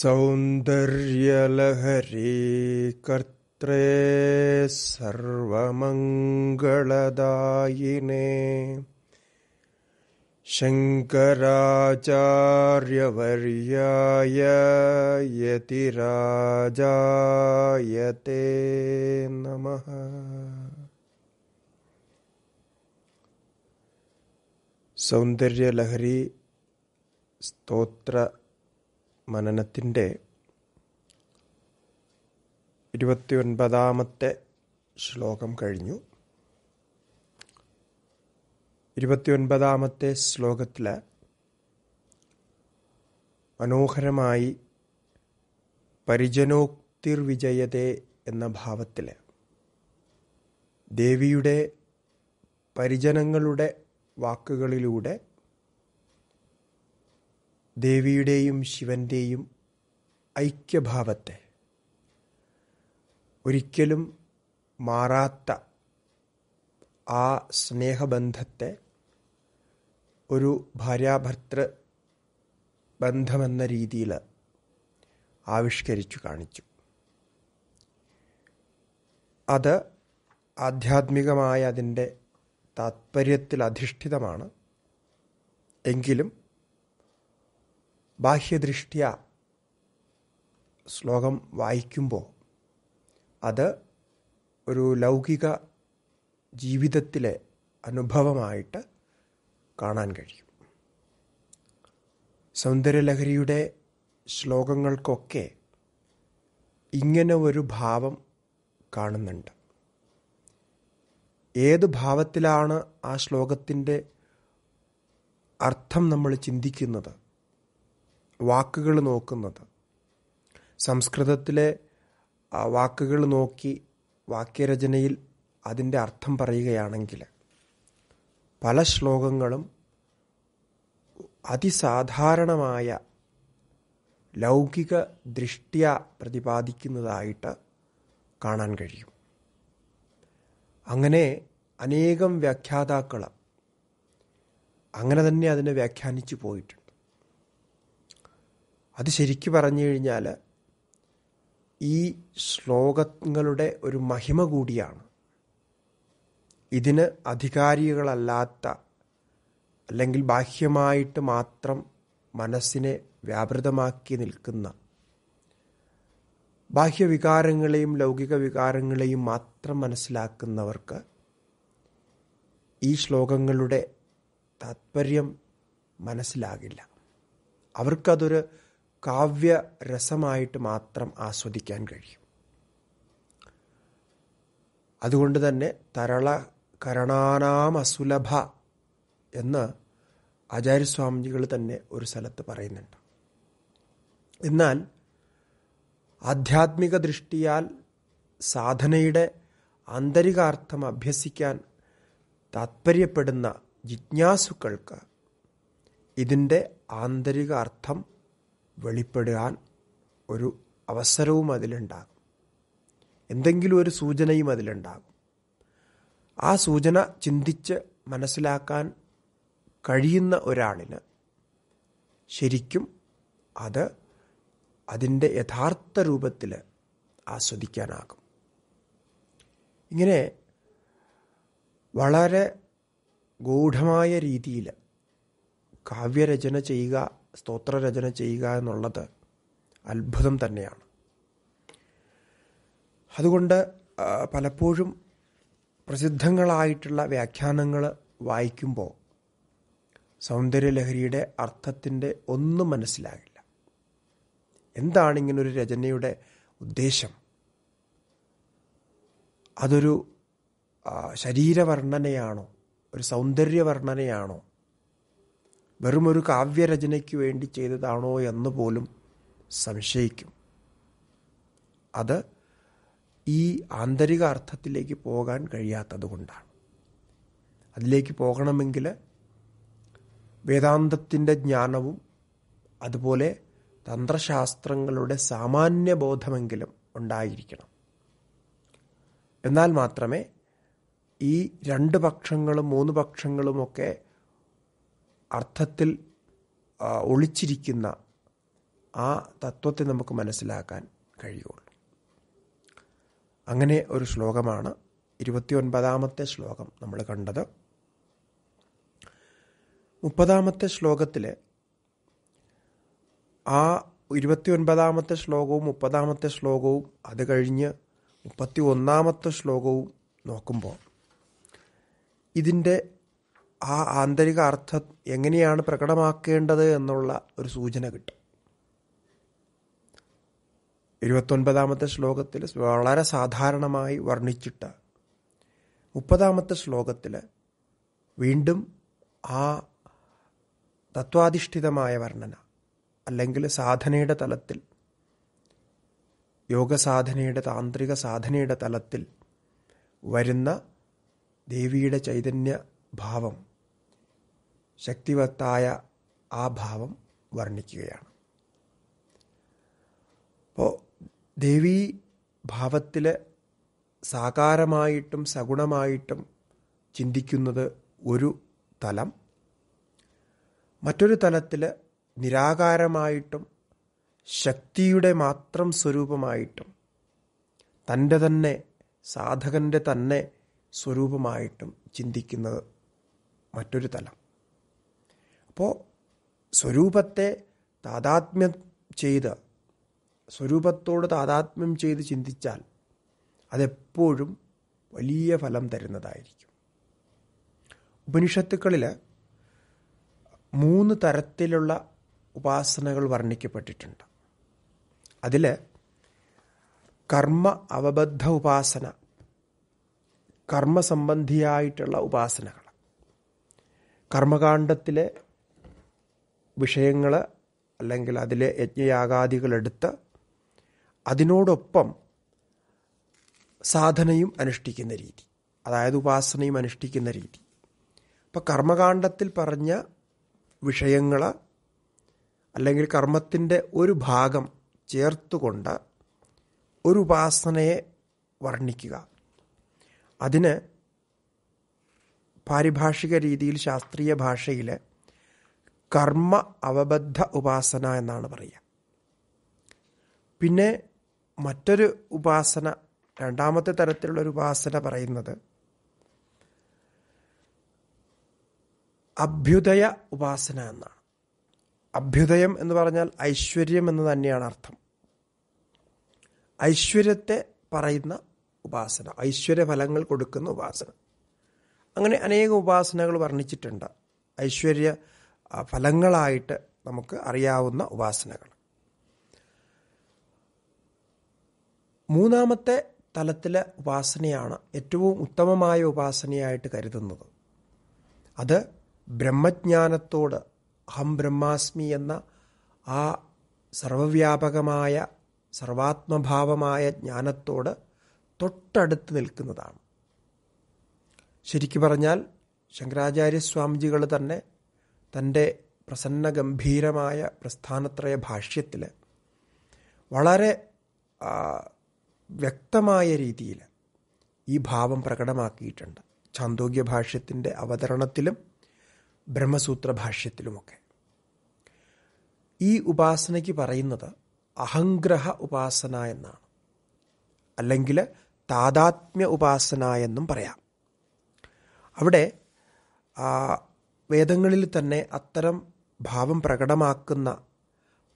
सौन्दर्यलहरी कर्त्रे सर्वमङ्गलदायिने शङ्कराचार्यवर्याय यतिराजायते नमः सौन्दर्यलहरी स्तोत्र മനനത്തിൻ്റെ ഇരുപത്തിയൊൻപതാമത്തെ ശ്ലോകം കഴിഞ്ഞു ഇരുപത്തിയൊൻപതാമത്തെ ശ്ലോകത്തിൽ മനോഹരമായി പരിജനോക്തിർവിജയതേ എന്ന ഭാവത്തിൽ ദേവിയുടെ പരിജനങ്ങളുടെ വാക്കുകളിലൂടെ ദേവിയുടെയും ശിവൻ്റെയും ഐക്യഭാവത്തെ ഒരിക്കലും മാറാത്ത ആ സ്നേഹബന്ധത്തെ ഒരു ഭാര്യാഭർത്തൃ ബന്ധമെന്ന രീതിയിൽ ആവിഷ്കരിച്ചു കാണിച്ചു അത് ആധ്യാത്മികമായ അതിൻ്റെ താത്പര്യത്തിൽ അധിഷ്ഠിതമാണ് എങ്കിലും ബാഹ്യദൃഷ്ട്യ ശ്ലോകം വായിക്കുമ്പോൾ അത് ഒരു ലൗകിക ജീവിതത്തിലെ അനുഭവമായിട്ട് കാണാൻ കഴിയും സൗന്ദര്യലഹരിയുടെ ശ്ലോകങ്ങൾക്കൊക്കെ ഇങ്ങനെ ഒരു ഭാവം കാണുന്നുണ്ട് ഏത് ഭാവത്തിലാണ് ആ ശ്ലോകത്തിൻ്റെ അർത്ഥം നമ്മൾ ചിന്തിക്കുന്നത് വാക്കുകൾ നോക്കുന്നത് സംസ്കൃതത്തിലെ വാക്കുകൾ നോക്കി വാക്യരചനയിൽ അതിൻ്റെ അർത്ഥം പറയുകയാണെങ്കിൽ പല ശ്ലോകങ്ങളും അതിസാധാരണമായ ലൗകിക ദൃഷ്ട്യ പ്രതിപാദിക്കുന്നതായിട്ട് കാണാൻ കഴിയും അങ്ങനെ അനേകം വ്യാഖ്യാതാക്കൾ അങ്ങനെ തന്നെ അതിനെ വ്യാഖ്യാനിച്ചു പോയിട്ടുണ്ട് അത് ശരിക്കു പറഞ്ഞു കഴിഞ്ഞാൽ ഈ ശ്ലോകങ്ങളുടെ ഒരു മഹിമ കൂടിയാണ് ഇതിന് അധികാരികളല്ലാത്ത അല്ലെങ്കിൽ ബാഹ്യമായിട്ട് മാത്രം മനസ്സിനെ വ്യാപൃതമാക്കി നിൽക്കുന്ന ബാഹ്യവികാരങ്ങളെയും ലൗകിക വികാരങ്ങളെയും മാത്രം മനസ്സിലാക്കുന്നവർക്ക് ഈ ശ്ലോകങ്ങളുടെ താത്പര്യം മനസ്സിലാകില്ല അവർക്കതൊരു കാവ്യരസമായിട്ട് മാത്രം ആസ്വദിക്കാൻ കഴിയും അതുകൊണ്ട് തന്നെ തരള കരണാനാം അസുലഭ എന്ന് ആചാര്യസ്വാമിജികൾ തന്നെ ഒരു സ്ഥലത്ത് പറയുന്നുണ്ട് എന്നാൽ ആധ്യാത്മിക ദൃഷ്ടിയാൽ സാധനയുടെ ആന്തരികാർത്ഥം അഭ്യസിക്കാൻ താത്പര്യപ്പെടുന്ന ജിജ്ഞാസുക്കൾക്ക് ഇതിൻ്റെ ആന്തരികാർത്ഥം വെളിപ്പെടുവാൻ ഒരു അവസരവും അതിലുണ്ടാകും എന്തെങ്കിലും ഒരു സൂചനയും അതിലുണ്ടാകും ആ സൂചന ചിന്തിച്ച് മനസ്സിലാക്കാൻ കഴിയുന്ന ഒരാളിന് ശരിക്കും അത് അതിൻ്റെ യഥാർത്ഥ രൂപത്തിൽ ആസ്വദിക്കാനാകും ഇങ്ങനെ വളരെ ഗൂഢമായ രീതിയിൽ കാവ്യരചന ചെയ്യുക സ്തോത്രരചന ചെയ്യുക എന്നുള്ളത് അത്ഭുതം തന്നെയാണ് അതുകൊണ്ട് പലപ്പോഴും പ്രസിദ്ധങ്ങളായിട്ടുള്ള വ്യാഖ്യാനങ്ങൾ വായിക്കുമ്പോൾ സൗന്ദര്യലഹരിയുടെ അർത്ഥത്തിൻ്റെ ഒന്നും മനസ്സിലാകില്ല എന്താണ് ഒരു രചനയുടെ ഉദ്ദേശം അതൊരു ശരീരവർണ്ണനയാണോ ഒരു സൗന്ദര്യവർണ്ണനയാണോ വെറുമൊരു കാവ്യരചനയ്ക്ക് വേണ്ടി ചെയ്തതാണോ എന്ന് പോലും സംശയിക്കും അത് ഈ ആന്തരിക അർത്ഥത്തിലേക്ക് പോകാൻ കഴിയാത്തതുകൊണ്ടാണ് അതിലേക്ക് പോകണമെങ്കിൽ വേദാന്തത്തിൻ്റെ ജ്ഞാനവും അതുപോലെ തന്ത്രശാസ്ത്രങ്ങളുടെ സാമാന്യ ബോധമെങ്കിലും ഉണ്ടായിരിക്കണം എന്നാൽ മാത്രമേ ഈ രണ്ട് പക്ഷങ്ങളും മൂന്ന് പക്ഷങ്ങളുമൊക്കെ അർത്ഥത്തിൽ ഒളിച്ചിരിക്കുന്ന ആ തത്വത്തെ നമുക്ക് മനസ്സിലാക്കാൻ കഴിയുള്ളൂ അങ്ങനെ ഒരു ശ്ലോകമാണ് ഇരുപത്തിയൊൻപതാമത്തെ ശ്ലോകം നമ്മൾ കണ്ടത് മുപ്പതാമത്തെ ശ്ലോകത്തിൽ ആ ഇരുപത്തിയൊൻപതാമത്തെ ശ്ലോകവും മുപ്പതാമത്തെ ശ്ലോകവും അത് കഴിഞ്ഞ് മുപ്പത്തി ഒന്നാമത്തെ ശ്ലോകവും നോക്കുമ്പോൾ ഇതിൻ്റെ ആ ആന്തരിക അർത്ഥം എങ്ങനെയാണ് പ്രകടമാക്കേണ്ടത് എന്നുള്ള ഒരു സൂചന കിട്ടും ഇരുപത്തൊൻപതാമത്തെ ശ്ലോകത്തിൽ വളരെ സാധാരണമായി വർണ്ണിച്ചിട്ട മുപ്പതാമത്തെ ശ്ലോകത്തിൽ വീണ്ടും ആ തത്വാധിഷ്ഠിതമായ വർണ്ണന അല്ലെങ്കിൽ സാധനയുടെ തലത്തിൽ യോഗസാധനയുടെ താന്ത്രിക സാധനയുടെ തലത്തിൽ വരുന്ന ദേവിയുടെ ചൈതന്യ ഭാവം ശക്തിവത്തായ ആ ഭാവം വർണ്ണിക്കുകയാണ് അപ്പോൾ ദേവീ ഭാവത്തിൽ സാകാരമായിട്ടും സഗുണമായിട്ടും ചിന്തിക്കുന്നത് ഒരു തലം മറ്റൊരു തലത്തിൽ നിരാകാരമായിട്ടും ശക്തിയുടെ മാത്രം സ്വരൂപമായിട്ടും തൻ്റെ തന്നെ സാധകൻ്റെ തന്നെ സ്വരൂപമായിട്ടും ചിന്തിക്കുന്നത് മറ്റൊരു തലം അപ്പോൾ സ്വരൂപത്തെ താതാത്മ്യം ചെയ്ത് സ്വരൂപത്തോട് താതാത്മ്യം ചെയ്ത് ചിന്തിച്ചാൽ അതെപ്പോഴും വലിയ ഫലം തരുന്നതായിരിക്കും ഉപനിഷത്തുക്കളിൽ മൂന്ന് തരത്തിലുള്ള ഉപാസനകൾ വർണ്ണിക്കപ്പെട്ടിട്ടുണ്ട് അതിൽ കർമ്മ അവബദ്ധ ഉപാസന കർമ്മസംബന്ധിയായിട്ടുള്ള ഉപാസനകൾ കർമ്മകാണ്ഡത്തിലെ വിഷയങ്ങൾ അല്ലെങ്കിൽ അതിലെ യജ്ഞയാഗാദികളെടുത്ത് അതിനോടൊപ്പം സാധനയും അനുഷ്ഠിക്കുന്ന രീതി അതായത് ഉപാസനയും അനുഷ്ഠിക്കുന്ന രീതി അപ്പോൾ കർമ്മകാണ്ഡത്തിൽ പറഞ്ഞ വിഷയങ്ങൾ അല്ലെങ്കിൽ കർമ്മത്തിൻ്റെ ഒരു ഭാഗം ചേർത്തുകൊണ്ട് ഒരു ഉപാസനയെ വർണ്ണിക്കുക അതിന് പാരിഭാഷിക രീതിയിൽ ശാസ്ത്രീയ ഭാഷയിൽ കർമ്മ അവബദ്ധ ഉപാസന എന്നാണ് പറയുക പിന്നെ മറ്റൊരു ഉപാസന രണ്ടാമത്തെ തരത്തിലുള്ള ഒരു ഉപാസന പറയുന്നത് അഭ്യുദയ ഉപാസന എന്നാണ് അഭ്യുദയം എന്ന് പറഞ്ഞാൽ ഐശ്വര്യം എന്ന് തന്നെയാണ് അർത്ഥം ഐശ്വര്യത്തെ പറയുന്ന ഉപാസന ഫലങ്ങൾ കൊടുക്കുന്ന ഉപാസന അങ്ങനെ അനേക ഉപാസനകൾ വർണ്ണിച്ചിട്ടുണ്ട് ഐശ്വര്യ ഫലങ്ങളായിട്ട് നമുക്ക് അറിയാവുന്ന ഉപാസനകൾ മൂന്നാമത്തെ തലത്തിലെ ഉപാസനയാണ് ഏറ്റവും ഉത്തമമായ ഉപാസനയായിട്ട് കരുതുന്നത് അത് ബ്രഹ്മജ്ഞാനത്തോട് അഹം ബ്രഹ്മാസ്മി എന്ന ആ സർവവ്യാപകമായ സർവാത്മഭാവമായ ജ്ഞാനത്തോട് തൊട്ടടുത്ത് നിൽക്കുന്നതാണ് ശരിക്കു പറഞ്ഞാൽ ശങ്കരാചാര്യ സ്വാമിജികൾ തന്നെ തൻ്റെ പ്രസന്നഗംഭീരമായ പ്രസ്ഥാനത്രയ ഭാഷ്യത്തിൽ വളരെ വ്യക്തമായ രീതിയിൽ ഈ ഭാവം പ്രകടമാക്കിയിട്ടുണ്ട് ഛാന്തോഗ്യ ഭാഷ്യത്തിൻ്റെ അവതരണത്തിലും ബ്രഹ്മസൂത്ര ഭാഷ്യത്തിലുമൊക്കെ ഈ ഉപാസനയ്ക്ക് പറയുന്നത് അഹംഗ്രഹ ഉപാസന എന്നാണ് അല്ലെങ്കിൽ താതാത്മ്യ ഉപാസന എന്നും പറയാം അവിടെ വേദങ്ങളിൽ തന്നെ അത്തരം ഭാവം പ്രകടമാക്കുന്ന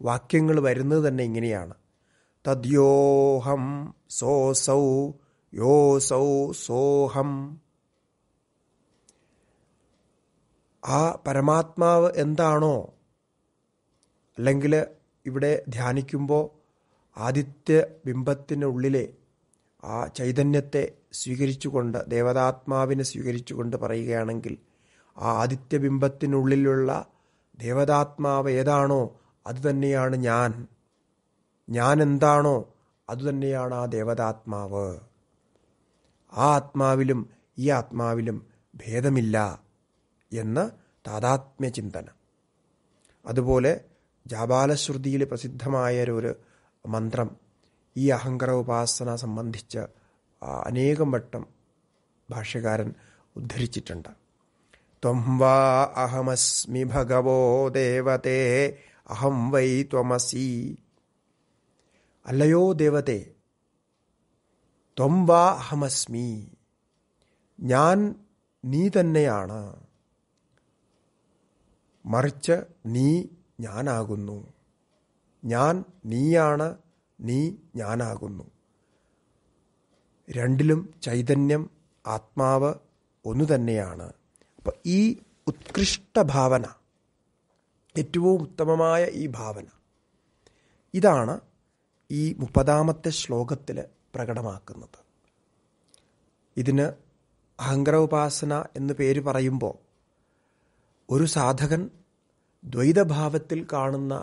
വാക്യങ്ങൾ വരുന്നത് തന്നെ ഇങ്ങനെയാണ് തദ്യോഹം സോസൗ യോസൗ സോഹം ആ പരമാത്മാവ് എന്താണോ അല്ലെങ്കിൽ ഇവിടെ ധ്യാനിക്കുമ്പോൾ ആദിത്യ ബിംബത്തിനുള്ളിലെ ആ ചൈതന്യത്തെ സ്വീകരിച്ചുകൊണ്ട് ദേവതാത്മാവിനെ സ്വീകരിച്ചുകൊണ്ട് പറയുകയാണെങ്കിൽ ആ ആദിത്യബിംബത്തിനുള്ളിലുള്ള ദേവതാത്മാവ് ഏതാണോ അതുതന്നെയാണ് ഞാൻ ഞാൻ എന്താണോ അതുതന്നെയാണ് ആ ദേവതാത്മാവ് ആ ആത്മാവിലും ഈ ആത്മാവിലും ഭേദമില്ല എന്ന് താതാത്മ്യ ചിന്തനം അതുപോലെ ജാബാലശ്രുതിയിൽ പ്രസിദ്ധമായ ഒരു മന്ത്രം ഈ അഹങ്കര ഉപാസന സംബന്ധിച്ച് അനേകം വട്ടം ഭാഷ്യകാരൻ ഉദ്ധരിച്ചിട്ടുണ്ട് ത്വം വാ അഹമസ്മി ഭഗവോ ദേവതേ അഹം വൈ ത്വമസി അല്ലയോ ദേവതേ ത്വം വാ അഹമസ്മി ഞാൻ നീ തന്നെയാണ് മറിച്ച് നീ ഞാനാകുന്നു ഞാൻ നീയാണ് നീ ഞാനാകുന്നു രണ്ടിലും ചൈതന്യം ആത്മാവ് ഒന്നു തന്നെയാണ് ഈ ഉത്കൃഷ്ട ഭാവന ഏറ്റവും ഉത്തമമായ ഈ ഭാവന ഇതാണ് ഈ മുപ്പതാമത്തെ ശ്ലോകത്തിൽ പ്രകടമാക്കുന്നത് ഇതിന് അഹങ്കര ഉപാസന എന്ന് പേര് പറയുമ്പോൾ ഒരു സാധകൻ ദ്വൈതഭാവത്തിൽ കാണുന്ന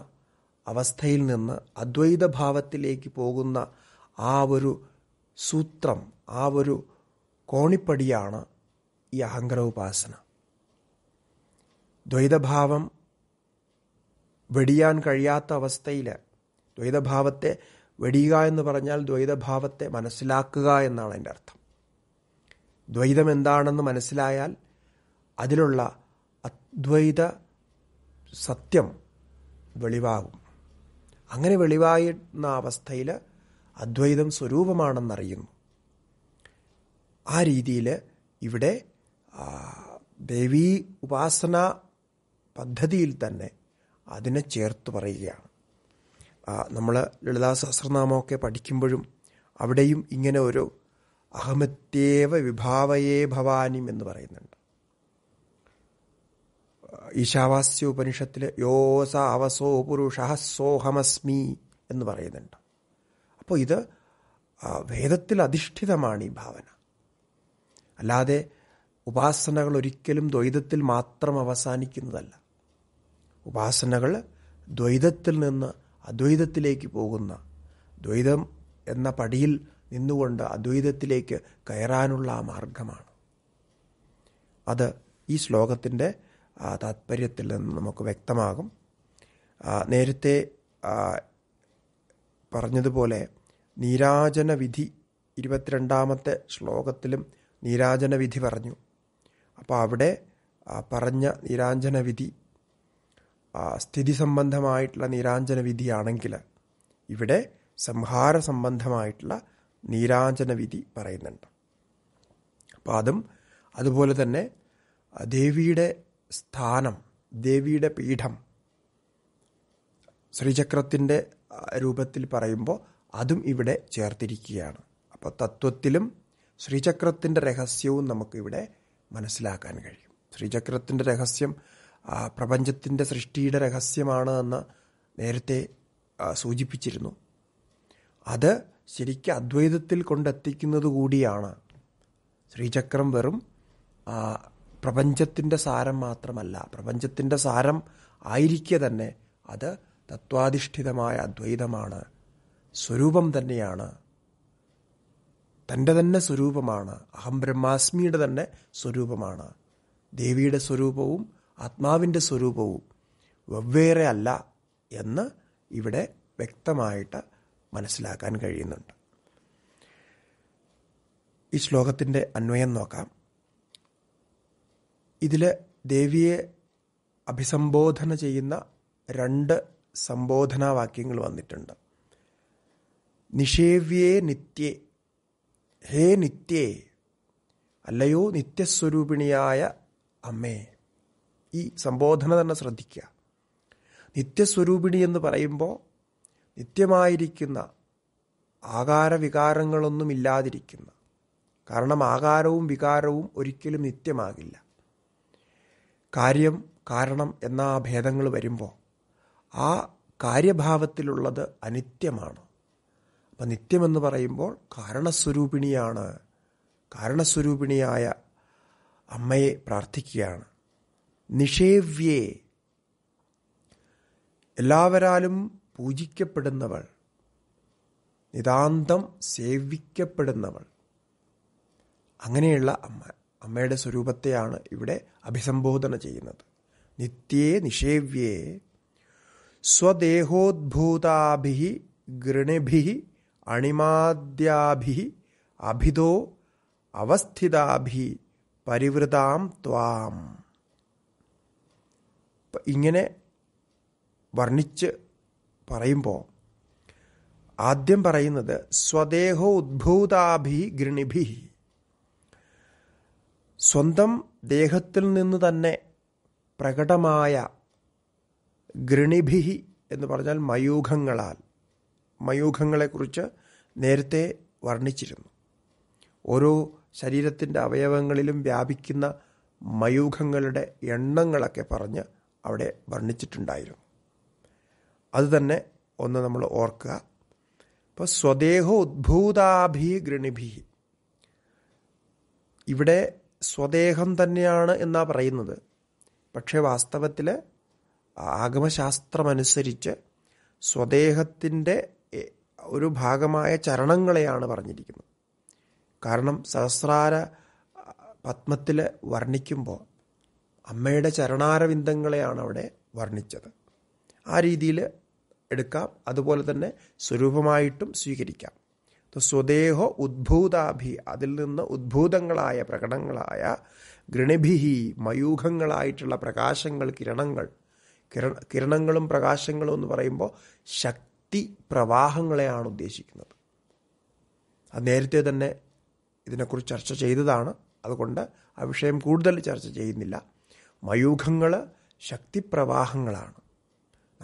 അവസ്ഥയിൽ നിന്ന് അദ്വൈതഭാവത്തിലേക്ക് പോകുന്ന ആ ഒരു സൂത്രം ആ ഒരു കോണിപ്പടിയാണ് ഈ അഹങ്കര ഉപാസന ദ്വൈതഭാവം വെടിയാൻ കഴിയാത്ത അവസ്ഥയിൽ ദ്വൈതഭാവത്തെ വെടിയുക എന്ന് പറഞ്ഞാൽ ദ്വൈതഭാവത്തെ മനസ്സിലാക്കുക എന്നാണ് എൻ്റെ അർത്ഥം ദ്വൈതം എന്താണെന്ന് മനസ്സിലായാൽ അതിലുള്ള അദ്വൈത സത്യം വെളിവാകും അങ്ങനെ വെളിവായിരുന്ന അവസ്ഥയിൽ അദ്വൈതം സ്വരൂപമാണെന്നറിയുന്നു ആ രീതിയിൽ ഇവിടെ ദേവീ ഉപാസന പദ്ധതിയിൽ തന്നെ അതിനെ ചേർത്ത് പറയുകയാണ് നമ്മൾ ലളിതാ സഹസ്രനാമമൊക്കെ പഠിക്കുമ്പോഴും അവിടെയും ഇങ്ങനെ ഒരു അഹമത്യേവ വിഭാവയേ ഭവാനിം എന്ന് പറയുന്നുണ്ട് ഈശാവാസ്യ ഉപനിഷത്തിലെ യോസ അവസോ പുരുഷ സോഹമസ്മി എന്ന് പറയുന്നുണ്ട് അപ്പോൾ ഇത് വേദത്തിൽ അധിഷ്ഠിതമാണ് ഈ ഭാവന അല്ലാതെ ഉപാസനകൾ ഒരിക്കലും ദ്വൈതത്തിൽ മാത്രം അവസാനിക്കുന്നതല്ല ഉപാസനകൾ ദ്വൈതത്തിൽ നിന്ന് അദ്വൈതത്തിലേക്ക് പോകുന്ന ദ്വൈതം എന്ന പടിയിൽ നിന്നുകൊണ്ട് അദ്വൈതത്തിലേക്ക് കയറാനുള്ള ആ മാർഗമാണ് അത് ഈ ശ്ലോകത്തിൻ്റെ താത്പര്യത്തിൽ നിന്ന് നമുക്ക് വ്യക്തമാകും നേരത്തെ പറഞ്ഞതുപോലെ നീരാജന വിധി ഇരുപത്തിരണ്ടാമത്തെ ശ്ലോകത്തിലും നീരാജന വിധി പറഞ്ഞു അപ്പോൾ അവിടെ പറഞ്ഞ നിരാഞ്ജന വിധി സ്ഥിതി സംബന്ധമായിട്ടുള്ള നിരാഞ്ജന വിധിയാണെങ്കിൽ ഇവിടെ സംഹാര സംബന്ധമായിട്ടുള്ള നീരാഞ്ജന വിധി പറയുന്നുണ്ട് അപ്പോൾ അതും അതുപോലെ തന്നെ ദേവിയുടെ സ്ഥാനം ദേവിയുടെ പീഠം ശ്രീചക്രത്തിൻ്റെ രൂപത്തിൽ പറയുമ്പോൾ അതും ഇവിടെ ചേർത്തിരിക്കുകയാണ് അപ്പോൾ തത്വത്തിലും ശ്രീചക്രത്തിൻ്റെ രഹസ്യവും നമുക്കിവിടെ മനസ്സിലാക്കാൻ കഴിയും ശ്രീചക്രത്തിൻ്റെ രഹസ്യം ആ പ്രപഞ്ചത്തിൻ്റെ സൃഷ്ടിയുടെ രഹസ്യമാണ് എന്ന് നേരത്തെ സൂചിപ്പിച്ചിരുന്നു അത് ശരിക്കും അദ്വൈതത്തിൽ കൊണ്ടെത്തിക്കുന്നത് കൂടിയാണ് ശ്രീചക്രം വെറും പ്രപഞ്ചത്തിൻ്റെ സാരം മാത്രമല്ല പ്രപഞ്ചത്തിൻ്റെ സാരം ആയിരിക്കെ തന്നെ അത് തത്വാധിഷ്ഠിതമായ അദ്വൈതമാണ് സ്വരൂപം തന്നെയാണ് തൻ്റെ തന്നെ സ്വരൂപമാണ് അഹം ബ്രഹ്മാസ്മിയുടെ തന്നെ സ്വരൂപമാണ് ദേവിയുടെ സ്വരൂപവും ആത്മാവിൻ്റെ സ്വരൂപവും വെവ്വേറെ അല്ല എന്ന് ഇവിടെ വ്യക്തമായിട്ട് മനസ്സിലാക്കാൻ കഴിയുന്നുണ്ട് ഈ ശ്ലോകത്തിൻ്റെ അന്വയം നോക്കാം ഇതിൽ ദേവിയെ അഭിസംബോധന ചെയ്യുന്ന രണ്ട് സംബോധനാവാക്യങ്ങൾ വന്നിട്ടുണ്ട് നിഷേവ്യേ നിത്യേ ഹേ നിത്യേ അല്ലയോ നിത്യസ്വരൂപിണിയായ അമ്മേ ഈ സംബോധന തന്നെ ശ്രദ്ധിക്കുക നിത്യസ്വരൂപിണി എന്ന് പറയുമ്പോൾ നിത്യമായിരിക്കുന്ന ആകാരവികാരങ്ങളൊന്നും ഇല്ലാതിരിക്കുന്ന കാരണം ആകാരവും വികാരവും ഒരിക്കലും നിത്യമാകില്ല കാര്യം കാരണം എന്ന ഭേദങ്ങൾ വരുമ്പോൾ ആ കാര്യഭാവത്തിലുള്ളത് അനിത്യമാണ് അപ്പം നിത്യമെന്ന് പറയുമ്പോൾ കാരണസ്വരൂപിണിയാണ് കാരണസ്വരൂപിണിയായ അമ്മയെ പ്രാർത്ഥിക്കുകയാണ് നിഷേവ്യേ എല്ലാവരാലും പൂജിക്കപ്പെടുന്നവൾ നിതാന്തം സേവിക്കപ്പെടുന്നവൾ അങ്ങനെയുള്ള അമ്മ അമ്മയുടെ സ്വരൂപത്തെയാണ് ഇവിടെ അഭിസംബോധന ചെയ്യുന്നത് നിത്യേ നിഷേവ്യേ സ്വദേഹോദ്ഭൂതാഭി ഗൃണിഭി അണിമാദ്യാഭി അഭിതോ അവസ്ഥിതാഭി പരിവൃതാം ത്വാം ഇങ്ങനെ വർണ്ണിച്ച് പറയുമ്പോൾ ആദ്യം പറയുന്നത് സ്വദേഹോ ഉദ്ഭൂതാഭി ഗൃണിഭി സ്വന്തം ദേഹത്തിൽ നിന്ന് തന്നെ പ്രകടമായ ഗൃണിഭി എന്ന് പറഞ്ഞാൽ മയൂഖങ്ങളാൽ മയൂഖങ്ങളെക്കുറിച്ച് നേരത്തെ വർണ്ണിച്ചിരുന്നു ഓരോ ശരീരത്തിൻ്റെ അവയവങ്ങളിലും വ്യാപിക്കുന്ന മയൂഖങ്ങളുടെ എണ്ണങ്ങളൊക്കെ പറഞ്ഞ് അവിടെ വർണ്ണിച്ചിട്ടുണ്ടായിരുന്നു അതുതന്നെ ഒന്ന് നമ്മൾ ഓർക്കുക ഇപ്പോൾ സ്വദേഹോ ഉദ്ഭൂതാഭി ഗൃണിഭി ഇവിടെ സ്വദേഹം തന്നെയാണ് എന്നാ പറയുന്നത് പക്ഷേ വാസ്തവത്തിൽ ആഗമശാസ്ത്രമനുസരിച്ച് സ്വദേഹത്തിൻ്റെ ഒരു ഭാഗമായ ചരണങ്ങളെയാണ് പറഞ്ഞിരിക്കുന്നത് കാരണം സഹസ്രാര പത്മത്തിൽ വർണ്ണിക്കുമ്പോൾ അമ്മയുടെ ചരണാരവിന്ദങ്ങളെയാണ് അവിടെ വർണ്ണിച്ചത് ആ രീതിയിൽ എടുക്കാം അതുപോലെ തന്നെ സ്വരൂപമായിട്ടും സ്വീകരിക്കാം സ്വദേഹോ ഉദ്ഭൂതാഭി അതിൽ നിന്ന് ഉദ്ഭൂതങ്ങളായ പ്രകടങ്ങളായ ഗൃണിഭിഹി മയൂഖങ്ങളായിട്ടുള്ള പ്രകാശങ്ങൾ കിരണങ്ങൾ കിരണങ്ങളും പ്രകാശങ്ങളും എന്ന് പറയുമ്പോൾ ശക്തി ശക്തി പ്രവാഹങ്ങളെയാണ് ഉദ്ദേശിക്കുന്നത് അത് നേരത്തെ തന്നെ ഇതിനെക്കുറിച്ച് ചർച്ച ചെയ്തതാണ് അതുകൊണ്ട് ആ വിഷയം കൂടുതൽ ചർച്ച ചെയ്യുന്നില്ല മയൂഖങ്ങൾ ശക്തിപ്രവാഹങ്ങളാണ്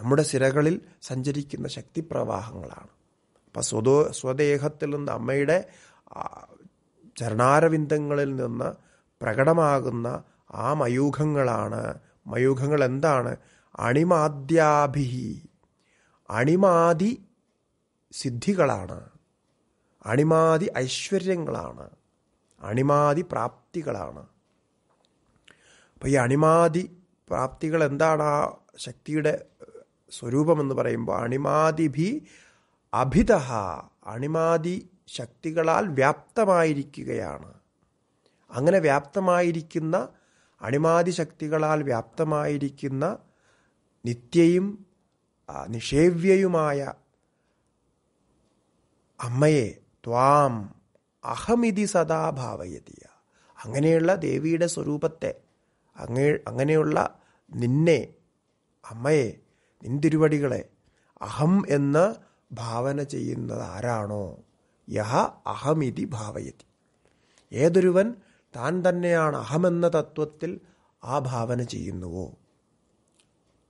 നമ്മുടെ സിരകളിൽ സഞ്ചരിക്കുന്ന ശക്തിപ്രവാഹങ്ങളാണ് അപ്പം സ്വതോ സ്വദേഹത്തിൽ നിന്ന് അമ്മയുടെ ചരണാരവിന്ദങ്ങളിൽ നിന്ന് പ്രകടമാകുന്ന ആ മയൂഖങ്ങളാണ് മയൂഖങ്ങൾ എന്താണ് അണിമാദ്യാഭിഹി അണിമാതി സിദ്ധികളാണ് അണിമാതി ഐശ്വര്യങ്ങളാണ് അണിമാതി പ്രാപ്തികളാണ് അപ്പോൾ ഈ അണിമാതി പ്രാപ്തികൾ എന്താണ് ആ ശക്തിയുടെ സ്വരൂപമെന്ന് പറയുമ്പോൾ ഭി അഭിത അണിമാതി ശക്തികളാൽ വ്യാപ്തമായിരിക്കുകയാണ് അങ്ങനെ വ്യാപ്തമായിരിക്കുന്ന അണിമാതി ശക്തികളാൽ വ്യാപ്തമായിരിക്കുന്ന നിത്യയും നിഷേവ്യയുമായ അമ്മയെ ത്വാം അഹമിതി സദാ ഭാവയതിയ അങ്ങനെയുള്ള ദേവിയുടെ സ്വരൂപത്തെ അങ്ങേ അങ്ങനെയുള്ള നിന്നെ അമ്മയെ നിന്തിരുവടികളെ അഹം എന്ന് ഭാവന ചെയ്യുന്നത് ആരാണോ യഹ അഹമിതി ഭാവയതി ഏതൊരുവൻ താൻ തന്നെയാണ് അഹമെന്ന തത്വത്തിൽ ആ ഭാവന ചെയ്യുന്നുവോ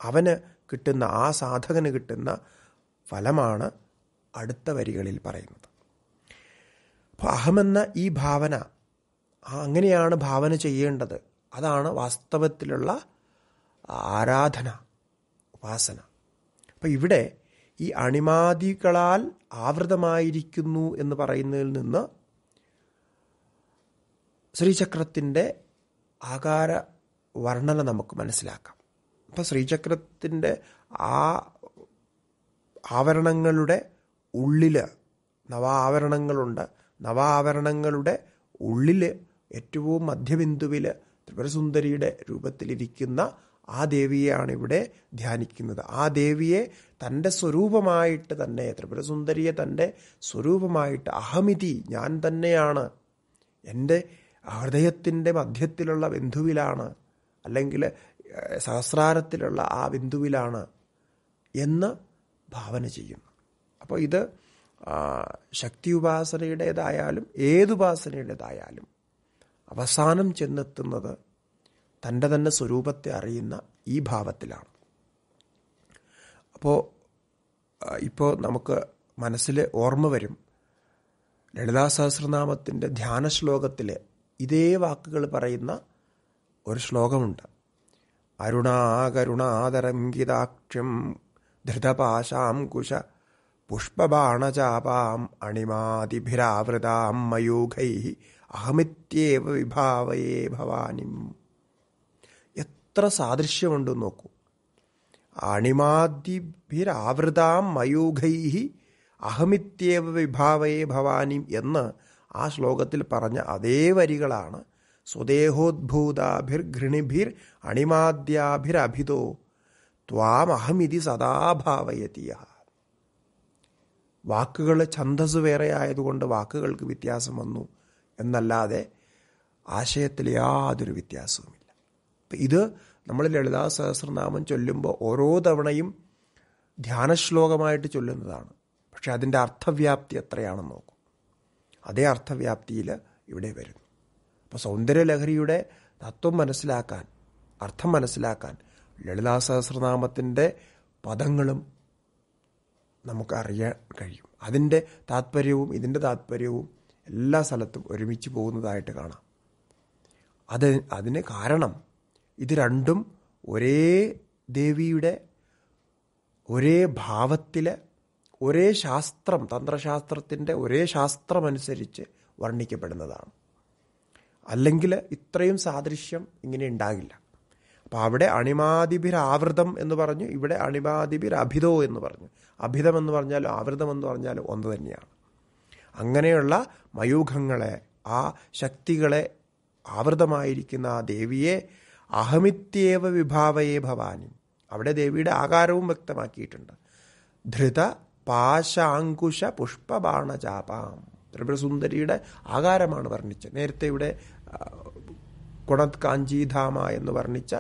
അവന് കിട്ടുന്ന ആ സാധകന് കിട്ടുന്ന ഫലമാണ് അടുത്ത വരികളിൽ പറയുന്നത് അപ്പോൾ അഹമെന്ന ഈ ഭാവന അങ്ങനെയാണ് ഭാവന ചെയ്യേണ്ടത് അതാണ് വാസ്തവത്തിലുള്ള ആരാധന ഉപാസന അപ്പം ഇവിടെ ഈ അണിമാദികളാൽ ആവൃതമായിരിക്കുന്നു എന്ന് പറയുന്നതിൽ നിന്ന് ശ്രീചക്രത്തിൻ്റെ ആകാര വർണ്ണന നമുക്ക് മനസ്സിലാക്കാം അപ്പം ശ്രീചക്രത്തിൻ്റെ ആ ആവരണങ്ങളുടെ ഉള്ളിൽ നവാവരണങ്ങളുണ്ട് നവാവരണങ്ങളുടെ ഉള്ളിൽ ഏറ്റവും മധ്യബിന്ദുവിൽ ത്രിപുരസുന്ദരിയുടെ രൂപത്തിലിരിക്കുന്ന ആ ദേവിയെയാണ് ഇവിടെ ധ്യാനിക്കുന്നത് ആ ദേവിയെ തൻ്റെ സ്വരൂപമായിട്ട് തന്നെ ത്രിപുരസുന്ദരിയെ തൻ്റെ സ്വരൂപമായിട്ട് അഹമിതി ഞാൻ തന്നെയാണ് എൻ്റെ ഹൃദയത്തിൻ്റെ മധ്യത്തിലുള്ള ബന്ധുവിലാണ് അല്ലെങ്കിൽ സഹസ്രാരത്തിലുള്ള ആ ബിന്ദുവിലാണ് എന്ന് ഭാവന ചെയ്യുന്നു അപ്പോൾ ഇത് ശക്തി ഉപാസനയുടേതായാലും ഏതുപാസനയുടേതായാലും അവസാനം ചെന്നെത്തുന്നത് തൻ്റെ തന്നെ സ്വരൂപത്തെ അറിയുന്ന ഈ ഭാവത്തിലാണ് അപ്പോൾ ഇപ്പോൾ നമുക്ക് മനസ്സിൽ ഓർമ്മ വരും ലളിതാ സഹസ്രനാമത്തിൻ്റെ ധ്യാന ശ്ലോകത്തിലെ ഇതേ വാക്കുകൾ പറയുന്ന ഒരു ശ്ലോകമുണ്ട് അരുണാകരുണാതരംഗിതാക്ഷ്യം ധൃതപാശാംകുശ പുഷ്പബാണചാപാം അണിമാതിഭിരാവൃതാം മയൂഖൈ അഹമിത്യേവ വിഭാവയേ ഭവാനിം എത്ര സാദൃശ്യമുണ്ട് നോക്കൂ അണിമാതിഭിരാവൃതാം മയൂഖൈ അഹമിത്യേവ വിഭാവയേ ഭവാനിം എന്ന് ആ ശ്ലോകത്തിൽ പറഞ്ഞ അതേ വരികളാണ് സ്വദേഹോദ്ഭൂതാഭിർഘൃണിഭിർ അണിമാദ്യാഭിരഭിതോ ത്വാമഹമിതി സദാഭാവയതിയ വാക്കുകൾ ഛന്ദസ് വേറെ ആയതുകൊണ്ട് വാക്കുകൾക്ക് വ്യത്യാസം വന്നു എന്നല്ലാതെ ആശയത്തിൽ യാതൊരു വ്യത്യാസവുമില്ല അപ്പം ഇത് നമ്മൾ ലളിതാ സഹസ്രനാമം ചൊല്ലുമ്പോൾ ഓരോ തവണയും ധ്യാനശ്ലോകമായിട്ട് ചൊല്ലുന്നതാണ് പക്ഷെ അതിൻ്റെ അർത്ഥവ്യാപ്തി എത്രയാണെന്ന് നോക്കും അതേ അർത്ഥവ്യാപ്തിയിൽ ഇവിടെ വരുന്നു അപ്പോൾ സൗന്ദര്യലഹരിയുടെ തത്വം മനസ്സിലാക്കാൻ അർത്ഥം മനസ്സിലാക്കാൻ ലളിതാ സഹസ്രനാമത്തിൻ്റെ പദങ്ങളും നമുക്ക് അറിയാൻ കഴിയും അതിൻ്റെ താത്പര്യവും ഇതിൻ്റെ താത്പര്യവും എല്ലാ സ്ഥലത്തും ഒരുമിച്ച് പോകുന്നതായിട്ട് കാണാം അത് അതിന് കാരണം ഇത് രണ്ടും ഒരേ ദേവിയുടെ ഒരേ ഭാവത്തിൽ ഒരേ ശാസ്ത്രം തന്ത്രശാസ്ത്രത്തിൻ്റെ ഒരേ ശാസ്ത്രമനുസരിച്ച് വർണ്ണിക്കപ്പെടുന്നതാണ് അല്ലെങ്കിൽ ഇത്രയും സാദൃശ്യം ഇങ്ങനെ ഉണ്ടാകില്ല അപ്പോൾ അവിടെ അണിമാതിബിരാവൃതം എന്ന് പറഞ്ഞു ഇവിടെ അണിമാതിബിരഭിതോ എന്ന് പറഞ്ഞു അഭിതം എന്ന് പറഞ്ഞാലും ആവൃതം എന്ന് പറഞ്ഞാലും ഒന്ന് തന്നെയാണ് അങ്ങനെയുള്ള മയൂഖങ്ങളെ ആ ശക്തികളെ ആവൃതമായിരിക്കുന്ന ആ ദേവിയെ അഹമിത്യേവ വിഭാവയേ ഭവാനി അവിടെ ദേവിയുടെ ആകാരവും വ്യക്തമാക്കിയിട്ടുണ്ട് ധൃത പാശാങ്കുശ പുഷ്പബാണചാപാം ത്രിപുരസുന്ദരിയുടെ ആകാരമാണ് വർണ്ണിച്ചത് നേരത്തെ ഇവിടെ ഗുണത് കാഞ്ചീധാമ എന്ന് വർണ്ണിച്ച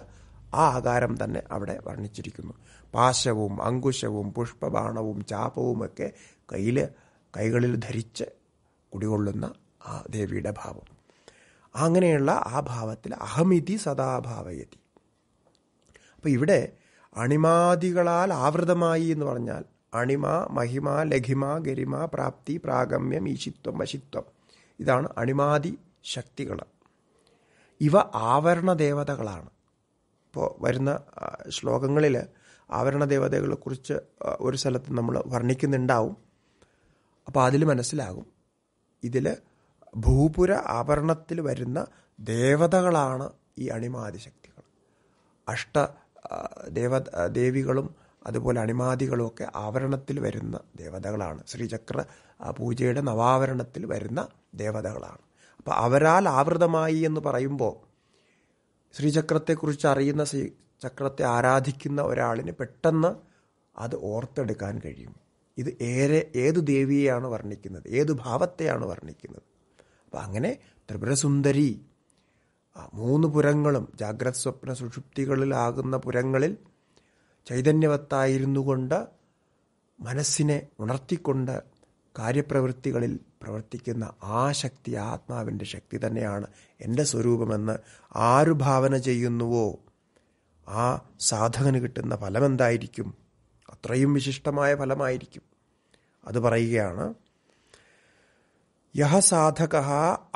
ആ ആകാരം തന്നെ അവിടെ വർണ്ണിച്ചിരിക്കുന്നു പാശവും അങ്കുശവും പുഷ്പബാണവും ചാപവുമൊക്കെ കയ്യിൽ കൈകളിൽ ധരിച്ച് കുടികൊള്ളുന്ന ആ ദേവിയുടെ ഭാവം അങ്ങനെയുള്ള ആ ഭാവത്തിൽ അഹമിതി സദാഭാവയതി അപ്പം ഇവിടെ അണിമാദികളാൽ ആവൃതമായി എന്ന് പറഞ്ഞാൽ അണിമ മഹിമ ലഘിമ ഗരിമ പ്രാപ്തി പ്രാഗമ്യം ഈശിത്വം വശിത്വം ഇതാണ് അണിമാദി ശക്തികൾ ഇവ ആവരണ ദേവതകളാണ് ഇപ്പോൾ വരുന്ന ശ്ലോകങ്ങളിൽ ആവരണ ദേവതകളെക്കുറിച്ച് ഒരു സ്ഥലത്ത് നമ്മൾ വർണ്ണിക്കുന്നുണ്ടാവും അപ്പോൾ അതിൽ മനസ്സിലാകും ഇതിൽ ഭൂപുര ആവരണത്തിൽ വരുന്ന ദേവതകളാണ് ഈ അണിമാദിശക്തികൾ അഷ്ട ദേവ ദേവികളും അതുപോലെ ഒക്കെ ആവരണത്തിൽ വരുന്ന ദേവതകളാണ് ശ്രീചക്ര പൂജയുടെ നവാവരണത്തിൽ വരുന്ന ദേവതകളാണ് അപ്പം അവരാൽ ആവൃതമായി എന്ന് പറയുമ്പോൾ ശ്രീചക്രത്തെക്കുറിച്ച് അറിയുന്ന ശ്രീ ചക്രത്തെ ആരാധിക്കുന്ന ഒരാളിന് പെട്ടെന്ന് അത് ഓർത്തെടുക്കാൻ കഴിയും ഇത് ഏറെ ഏത് ദേവിയെയാണ് വർണ്ണിക്കുന്നത് ഏത് ഭാവത്തെയാണ് വർണ്ണിക്കുന്നത് അപ്പം അങ്ങനെ ത്രിപുരസുന്ദരി മൂന്ന് പുരങ്ങളും ജാഗ്രത സ്വപ്ന സുഷുപ്തികളിലാകുന്ന പുരങ്ങളിൽ ചൈതന്യവത്തായിരുന്നു കൊണ്ട് മനസ്സിനെ ഉണർത്തിക്കൊണ്ട് കാര്യപ്രവൃത്തികളിൽ പ്രവർത്തിക്കുന്ന ആ ശക്തി ആത്മാവിൻ്റെ ശക്തി തന്നെയാണ് എൻ്റെ സ്വരൂപമെന്ന് ആരു ഭാവന ചെയ്യുന്നുവോ ആ സാധകന് കിട്ടുന്ന ഫലം എന്തായിരിക്കും അത്രയും വിശിഷ്ടമായ ഫലമായിരിക്കും അത് പറയുകയാണ് യഹ സാധക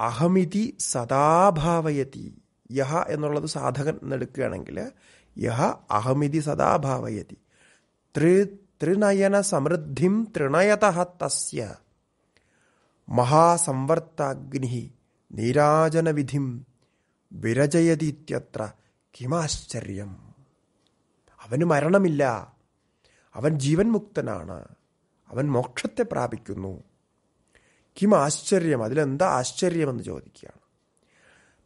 അഹമിതി സദാഭാവയതി യഹ എന്നുള്ളത് സാധകൻ എന്നെടുക്കുകയാണെങ്കിൽ യഹ അഹമിതി സദാഭാവയതി ത്രി ത്രിനയന സമൃദ്ധിം തൃണയത തസ്യ മഹാസംവർത്താഗ്നി നീരാജനവിധിം വിരചയതീത്യത്ര കിമാശ്ചര്യം അവന് മരണമില്ല അവൻ ജീവൻ മുക്തനാണ് അവൻ മോക്ഷത്തെ പ്രാപിക്കുന്നു കിം ആശ്ചര്യം അതിലെന്താ ആശ്ചര്യമെന്ന് ചോദിക്കുകയാണ്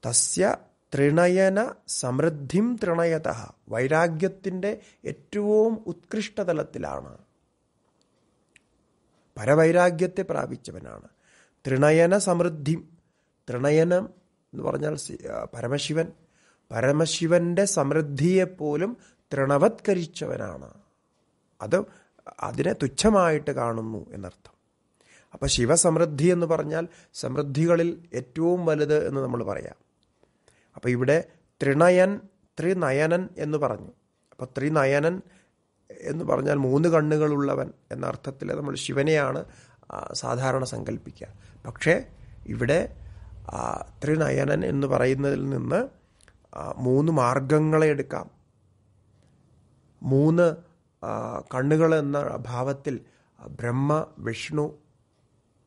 തസ്യ തൃണയന സമൃദ്ധിം തൃണയത വൈരാഗ്യത്തിൻ്റെ ഏറ്റവും ഉത്കൃഷ്ടതലത്തിലാണ് പരവൈരാഗ്യത്തെ പ്രാപിച്ചവനാണ് ത്രിണയന സമൃദ്ധി ത്രിണയനം എന്ന് പറഞ്ഞാൽ പരമശിവൻ പരമശിവന്റെ സമൃദ്ധിയെപ്പോലും തൃണവത്കരിച്ചവനാണ് അത് അതിനെ തുച്ഛമായിട്ട് കാണുന്നു എന്നർത്ഥം അപ്പം ശിവസമൃദ്ധി എന്ന് പറഞ്ഞാൽ സമൃദ്ധികളിൽ ഏറ്റവും വലുത് എന്ന് നമ്മൾ പറയാം അപ്പോൾ ഇവിടെ ത്രിണയൻ ത്രിനയനൻ എന്ന് പറഞ്ഞു അപ്പോൾ ത്രിനയനൻ എന്ന് പറഞ്ഞാൽ മൂന്ന് കണ്ണുകളുള്ളവൻ എന്ന അർത്ഥത്തിൽ നമ്മൾ ശിവനെയാണ് സാധാരണ സങ്കല്പിക്കുക പക്ഷേ ഇവിടെ ത്രിനയനൻ എന്ന് പറയുന്നതിൽ നിന്ന് മൂന്ന് മാർഗങ്ങളെ എടുക്കാം മൂന്ന് കണ്ണുകൾ എന്ന ഭാവത്തിൽ ബ്രഹ്മ വിഷ്ണു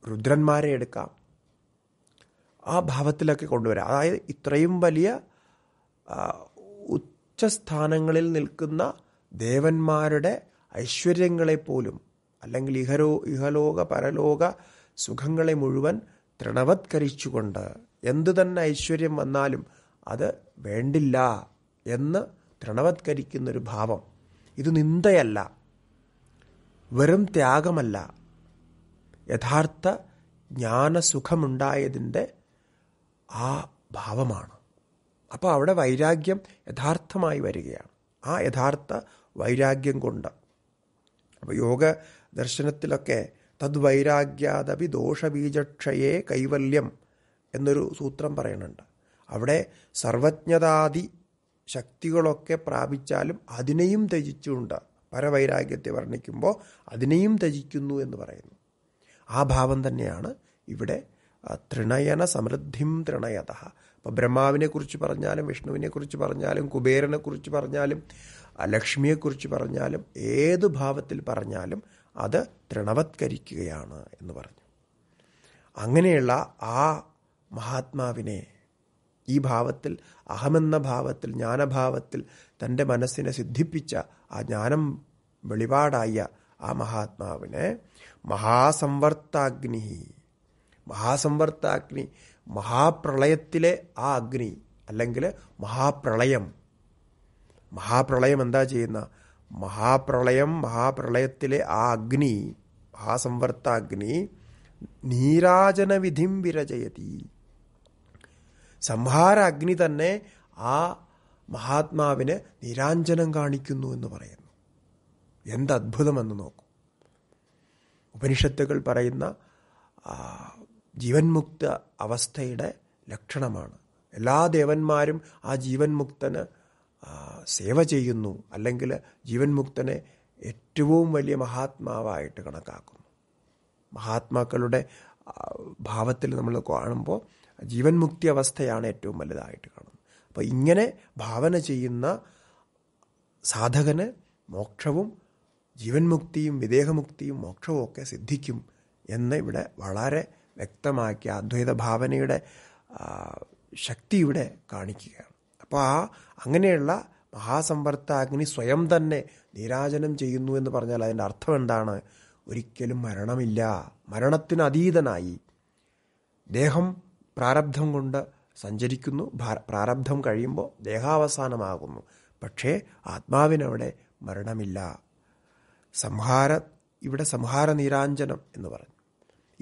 രുദ്രന്മാരെ എടുക്കാം ആ ഭാവത്തിലൊക്കെ കൊണ്ടുവരാം അതായത് ഇത്രയും വലിയ ഉച്ചസ്ഥാനങ്ങളിൽ നിൽക്കുന്ന ദേവന്മാരുടെ ഐശ്വര്യങ്ങളെപ്പോലും അല്ലെങ്കിൽ ഇഹരോ ഇഹലോക പരലോക സുഖങ്ങളെ മുഴുവൻ തൃണവത്കരിച്ചുകൊണ്ട് എന്തു തന്നെ ഐശ്വര്യം വന്നാലും അത് വേണ്ടില്ല എന്ന് തൃണവത്കരിക്കുന്നൊരു ഭാവം ഇത് നിന്ദയല്ല വെറും ത്യാഗമല്ല യഥാർത്ഥ ജ്ഞാനസുഖമുണ്ടായതിൻ്റെ ആ ഭാവമാണ് അപ്പോൾ അവിടെ വൈരാഗ്യം യഥാർത്ഥമായി വരികയാണ് ആ യഥാർത്ഥ വൈരാഗ്യം കൊണ്ട് അപ്പോൾ യോഗ ദർശനത്തിലൊക്കെ തദ്വൈരാഗ്യാദപി ദോഷബീജക്ഷയേ കൈവല്യം എന്നൊരു സൂത്രം പറയുന്നുണ്ട് അവിടെ സർവജ്ഞതാദി ശക്തികളൊക്കെ പ്രാപിച്ചാലും അതിനെയും ത്യജിച്ചുകൊണ്ട് പരവൈരാഗ്യത്തെ വർണ്ണിക്കുമ്പോൾ അതിനെയും ത്യജിക്കുന്നു എന്ന് പറയുന്നു ആ ഭാവം തന്നെയാണ് ഇവിടെ തൃണയന സമൃദ്ധിം തൃണയത അപ്പോൾ ബ്രഹ്മാവിനെക്കുറിച്ച് പറഞ്ഞാലും വിഷ്ണുവിനെക്കുറിച്ച് പറഞ്ഞാലും കുബേരനെക്കുറിച്ച് പറഞ്ഞാലും ലക്ഷ്മിയെക്കുറിച്ച് പറഞ്ഞാലും ഏത് ഭാവത്തിൽ പറഞ്ഞാലും അത് തൃണവത്കരിക്കുകയാണ് എന്ന് പറഞ്ഞു അങ്ങനെയുള്ള ആ മഹാത്മാവിനെ ഈ ഭാവത്തിൽ അഹമെന്ന ഭാവത്തിൽ ജ്ഞാനഭാവത്തിൽ തൻ്റെ മനസ്സിനെ സിദ്ധിപ്പിച്ച ആ ജ്ഞാനം വെളിപാടായ ആ മഹാത്മാവിനെ മഹാസംവർത്താഗ്നി മഹാസംവർത്താഗ്നി മഹാപ്രളയത്തിലെ ആ അഗ്നി അല്ലെങ്കിൽ മഹാപ്രളയം മഹാപ്രളയം എന്താ ചെയ്യുന്ന മഹാപ്രളയം മഹാപ്രളയത്തിലെ ആ അഗ്നി മഹാസംവർത്താഗ്നി നീരാജനവിധിം വിരചയതി സംഹാര അഗ്നി തന്നെ ആ മഹാത്മാവിന് നീരാഞ്ജനം കാണിക്കുന്നു എന്ന് പറയുന്നു എന്തദ്ഭുതമെന്ന് നോക്കൂ ഉപനിഷത്തുകൾ പറയുന്ന ജീവൻമുക്ത അവസ്ഥയുടെ ലക്ഷണമാണ് എല്ലാ ദേവന്മാരും ആ ജീവൻമുക്തന് സേവ ചെയ്യുന്നു അല്ലെങ്കിൽ ജീവൻ മുക്തനെ ഏറ്റവും വലിയ മഹാത്മാവായിട്ട് കണക്കാക്കുന്നു മഹാത്മാക്കളുടെ ഭാവത്തിൽ നമ്മൾ കാണുമ്പോൾ ജീവൻ മുക്തി അവസ്ഥയാണ് ഏറ്റവും വലുതായിട്ട് കാണുന്നത് അപ്പോൾ ഇങ്ങനെ ഭാവന ചെയ്യുന്ന സാധകന് മോക്ഷവും ജീവൻ മുക്തിയും വിദേഹമുക്തിയും മോക്ഷവും ഒക്കെ സിദ്ധിക്കും എന്ന് ഇവിടെ വളരെ വ്യക്തമാക്കിയ അദ്വൈത ഭാവനയുടെ ശക്തി ഇവിടെ കാണിക്കുകയാണ് അപ്പോൾ ആ അങ്ങനെയുള്ള മഹാസമ്പർത്ത അഗ്നി സ്വയം തന്നെ നീരാജനം ചെയ്യുന്നു എന്ന് പറഞ്ഞാൽ അതിൻ്റെ അർത്ഥം എന്താണ് ഒരിക്കലും മരണമില്ല മരണത്തിന് അതീതനായി ദേഹം പ്രാരബ്ധം കൊണ്ട് സഞ്ചരിക്കുന്നു പ്രാരബ്ധം കഴിയുമ്പോൾ ദേഹാവസാനമാകുന്നു പക്ഷേ ആത്മാവിനവിടെ മരണമില്ല സംഹാര ഇവിടെ സംഹാര നീരാഞ്ജനം എന്ന് പറഞ്ഞു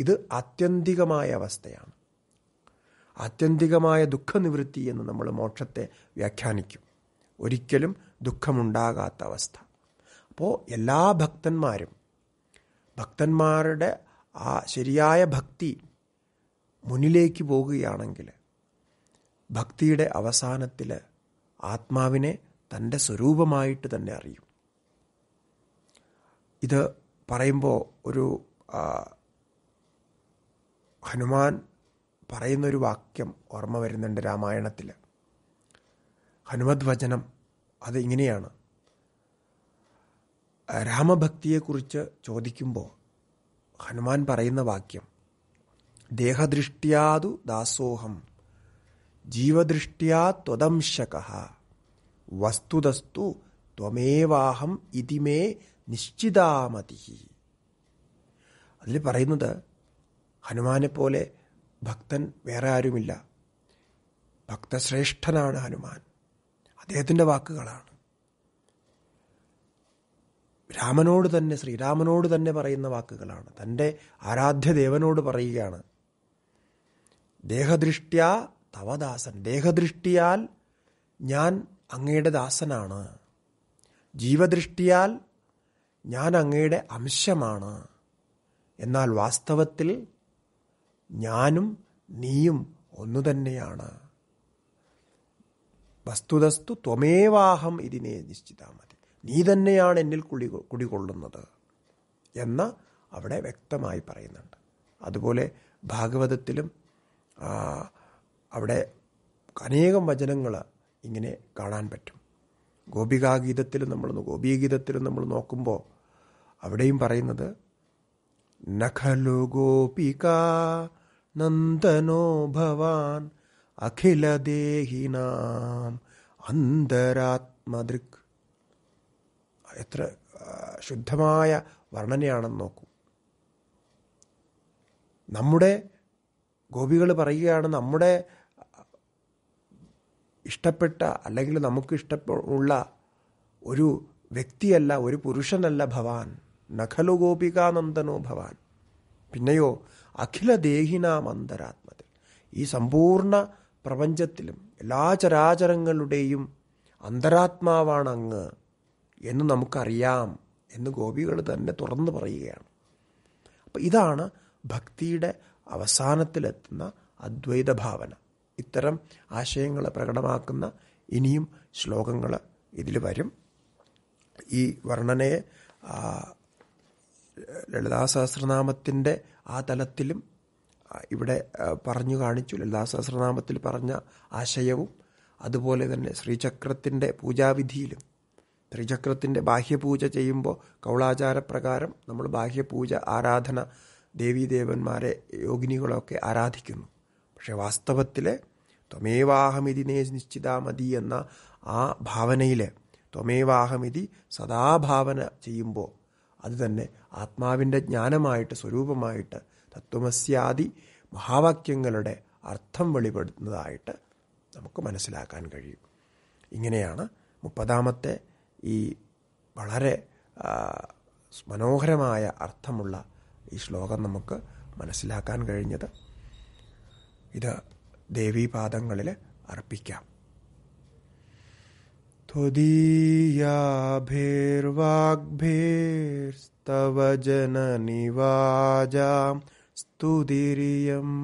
ഇത് ആത്യന്തികമായ അവസ്ഥയാണ് ആത്യന്തികമായ ദുഃഖനിവൃത്തി എന്ന് നമ്മൾ മോക്ഷത്തെ വ്യാഖ്യാനിക്കും ഒരിക്കലും ദുഃഖമുണ്ടാകാത്ത അവസ്ഥ അപ്പോൾ എല്ലാ ഭക്തന്മാരും ഭക്തന്മാരുടെ ആ ശരിയായ ഭക്തി മുന്നിലേക്ക് പോകുകയാണെങ്കിൽ ഭക്തിയുടെ അവസാനത്തിൽ ആത്മാവിനെ തൻ്റെ സ്വരൂപമായിട്ട് തന്നെ അറിയും ഇത് പറയുമ്പോൾ ഒരു ഹനുമാൻ പറയുന്നൊരു വാക്യം ഓർമ്മ വരുന്നുണ്ട് രാമായണത്തിൽ ഹനുമത് വചനം അത് ഇങ്ങനെയാണ് രാമഭക്തിയെക്കുറിച്ച് ചോദിക്കുമ്പോൾ ഹനുമാൻ പറയുന്ന വാക്യം ദേഹദൃഷ്ടിയാതു ദാസോഹം ജീവദൃഷ്ട്യാ ത്വദംശക വസ്തുതസ്തു ത്വമേവാഹം ഇതിമേ നിശ്ചിതാമതി അതിൽ പറയുന്നത് ഹനുമാനെ പോലെ ഭക്തൻ വേറെ ആരുമില്ല ഭക്തശ്രേഷ്ഠനാണ് ഹനുമാൻ അദ്ദേഹത്തിൻ്റെ വാക്കുകളാണ് രാമനോട് തന്നെ ശ്രീരാമനോട് തന്നെ പറയുന്ന വാക്കുകളാണ് തൻ്റെ ആരാധ്യ ദേവനോട് പറയുകയാണ് ദേഹദൃഷ്ട്യാ തവദാസൻ ദേഹദൃഷ്ടിയാൽ ഞാൻ അങ്ങയുടെ ദാസനാണ് ജീവദൃഷ്ടിയാൽ ഞാൻ അങ്ങയുടെ അംശമാണ് എന്നാൽ വാസ്തവത്തിൽ ഞാനും നീയും ഒന്നു തന്നെയാണ് വസ്തുതസ്തു ത്വമേവാഹം ഇതിനെ നിശ്ചിതാ മതി നീ തന്നെയാണ് എന്നിൽ കുടി കുടികൊള്ളുന്നത് എന്ന് അവിടെ വ്യക്തമായി പറയുന്നുണ്ട് അതുപോലെ ഭാഗവതത്തിലും അവിടെ അനേകം വചനങ്ങൾ ഇങ്ങനെ കാണാൻ പറ്റും ഗോപികാഗീതത്തിലും നമ്മൾ ഗോപീഗീതത്തിലും നമ്മൾ നോക്കുമ്പോൾ അവിടെയും പറയുന്നത് നഖലു ഗോപിക നന്ദനോ ഭവാൻ അഖിലദേഹിനാം അന്തരാത്മദൃക് എത്ര ശുദ്ധമായ വർണ്ണനയാണെന്ന് നോക്കൂ നമ്മുടെ ഗോപികൾ പറയുകയാണ് നമ്മുടെ ഇഷ്ടപ്പെട്ട അല്ലെങ്കിൽ നമുക്ക് ഇഷ്ടമുള്ള ഒരു വ്യക്തിയല്ല ഒരു പുരുഷനല്ല ഭവാൻ നഖലു ഗോപികാനന്ദനോ ഭവാൻ പിന്നെയോ അഖില ദേഹിനാം ഈ സമ്പൂർണ്ണ പ്രപഞ്ചത്തിലും എല്ലാ ചരാചരങ്ങളുടെയും അന്തരാത്മാവാണ് അങ്ങ് എന്ന് നമുക്കറിയാം എന്ന് ഗോപികൾ തന്നെ തുറന്നു പറയുകയാണ് അപ്പം ഇതാണ് ഭക്തിയുടെ അവസാനത്തിലെത്തുന്ന അദ്വൈത ഭാവന ഇത്തരം ആശയങ്ങൾ പ്രകടമാക്കുന്ന ഇനിയും ശ്ലോകങ്ങൾ ഇതിൽ വരും ഈ വർണ്ണനയെ ലളിതാ സഹസ്രനാമത്തിൻ്റെ ആ തലത്തിലും ഇവിടെ പറഞ്ഞു കാണിച്ചു ലളിതാ സഹസ്രനാമത്തിൽ പറഞ്ഞ ആശയവും അതുപോലെ തന്നെ ശ്രീചക്രത്തിൻ്റെ പൂജാവിധിയിലും ശ്രീചക്രത്തിൻ്റെ ബാഹ്യപൂജ ചെയ്യുമ്പോൾ കൗളാചാരപ്രകാരം നമ്മൾ ബാഹ്യപൂജ ആരാധന ദേവീദേവന്മാരെ യോഗിനികളൊക്കെ ആരാധിക്കുന്നു പക്ഷെ വാസ്തവത്തിൽ ത്വമേവാഹമിതി നേ നിശ്ചിത മതി എന്ന ആ ഭാവനയിലെ ത്വമേവാഹമിതി സദാഭാവന ചെയ്യുമ്പോൾ അതുതന്നെ ആത്മാവിൻ്റെ ജ്ഞാനമായിട്ട് സ്വരൂപമായിട്ട് തത്വമസ്യാദി മഹാവാക്യങ്ങളുടെ അർത്ഥം വെളിപ്പെടുത്തുന്നതായിട്ട് നമുക്ക് മനസ്സിലാക്കാൻ കഴിയും ഇങ്ങനെയാണ് മുപ്പതാമത്തെ ഈ വളരെ മനോഹരമായ അർത്ഥമുള്ള ഈ ശ്ലോകം നമുക്ക് മനസ്സിലാക്കാൻ കഴിഞ്ഞത് ഇത് ദേവീപാദങ്ങളിൽ അർപ്പിക്കാം त्वदीयाभिर्वाग्भिर्स्तव जननि वाजां स्तुतिरियम्